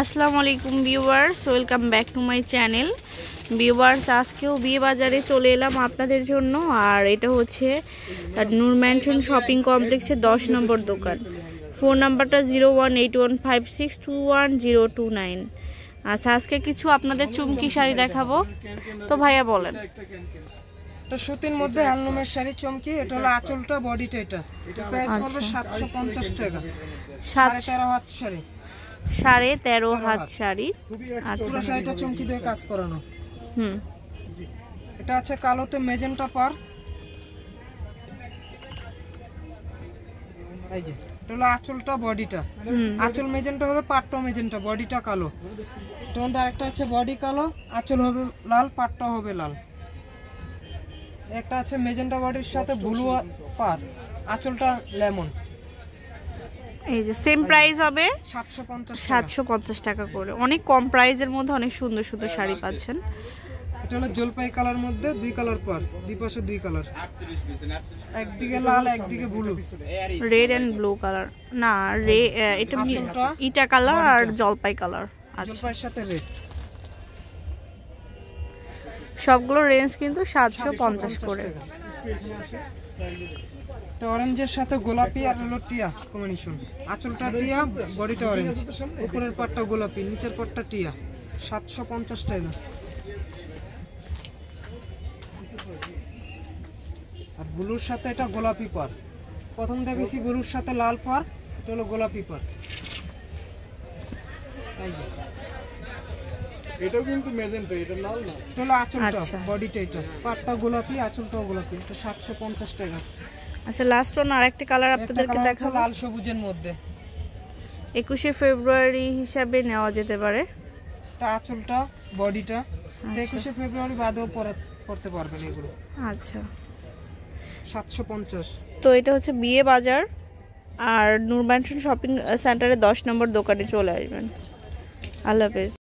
আসসালামু আলাইকুম viewers welcome back to my channel viewers আজকেও বিয়ে বাজারে চলে এলাম আপনাদের জন্য আর এটা হচ্ছে নূর ম্যানশন শপিং কমপ্লেক্সের দশ নম্বর দোকান ফোন নাম্বারটা zero one eight one five six two one zero two nine আচ্ছা আজকে কিছু আপনাদের চুমকি শাড়ি দেখাবো তো ভাইয়া বলেন এটা সুতির মধ্যে হ্যান্ডলুমের শাড়ি চমকি এটা হলো আঁচলটা বডিটা এটা এটা আচ্ছা, প্রাইস আচ্ছা। টাকা 7.5 হাত শাড়ি সাড়ে তেরো হাত শাড়ি আচ্ছা শাড়িটা চমকি দিয়ে কাজ করানো হুম এটা আছে কালোতে মেজেন্টা পার আঁচলটা বডিটা আঁচল হবে বডিটা কালো বডি কালো আঁচল হবে লাল হবে লাল একটা আছে মেজেন্টা বডির সাথে ব্লু পার আঁচলটা লেমন এই যে সেম হবে সাতশো পঞ্চাশ টাকা করে অনেক কম প্রাইজের মধ্যে অনেক সুন্দর সুন্দর শাড়ি পাচ্ছেন জলপাই কালার দুই কালার দুই কালার রেড ব্লু কালার না রে এটা আচ্ছা, আচ্ছা। ইটা কালার আর জলপাই কালার আচ্ছা। সবগুলো রেঞ্জ কিন্তু সাতশো পঞ্চাশ করে এটা অরেঞ্জের সাথে গোলাপি আর টিয়া কম্বিনেশন আঁচলটা টিয়া বডিটা অরেঞ্জ উপরের পাটটা গোলাপি নিচের পাটটা টিয়া সাতশো পঞ্চাশ টাকা আর ব্লুর সাথে এটা গোলাপি পার প্রথম দেখেছি ব্লুর সাথে লাল পার এটা হলো গোলাপি পার এটা কিন্তু মেজেন্টা এটা লাল না এটা আচ্ছা। বডিটা এটা পাটটা গোলাপি আঁচলটাও গোলাপি এটা সাতশো পঞ্চাশ টাকা আচ্ছা লাস্ট ওয়ান একটা কালার আপনাদেরকে দেখাবো লাল সবুজের মধ্যে 21 ফেব্রুয়ারি হিসাবে নেওয়া যেতে পারে আঁচলটা বডিটা 21 আচ্ছা। ফেব্রুয়ারি বাদেও পড়তে পারবেন এগুলো আচ্ছা 750 তো এটা হচ্ছে বিএ বাজার আর নূর শপিং সেন্টারে 10 নম্বর দোকানে চলে আসবেন আল্লাহ হাফেজ